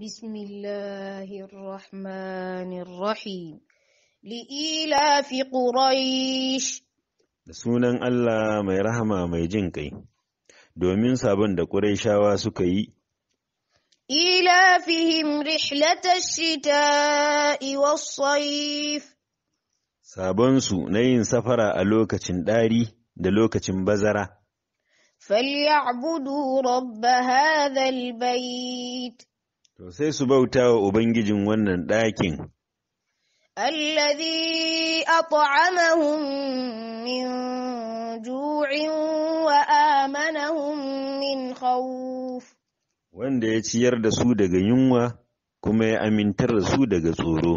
بسم الله الرحمن الرحيم لإيلاف قريش da sunan Allah mai rahama mai jin kai domin sabon da Qurayshawa suka yi إيلافهم رحلة الشتاء والصيف sabonsu na yin safara a lokacin ɗari da lokacin bazara. فليعبدوا رب هذا البيت To su bauta wa Ubangijin wannan ɗakin. Allazi at'amahum min ju'in wa amanahum min khawf. Wanda ya ciyar da su daga yunwa kuma ya amintar da su daga tsoro.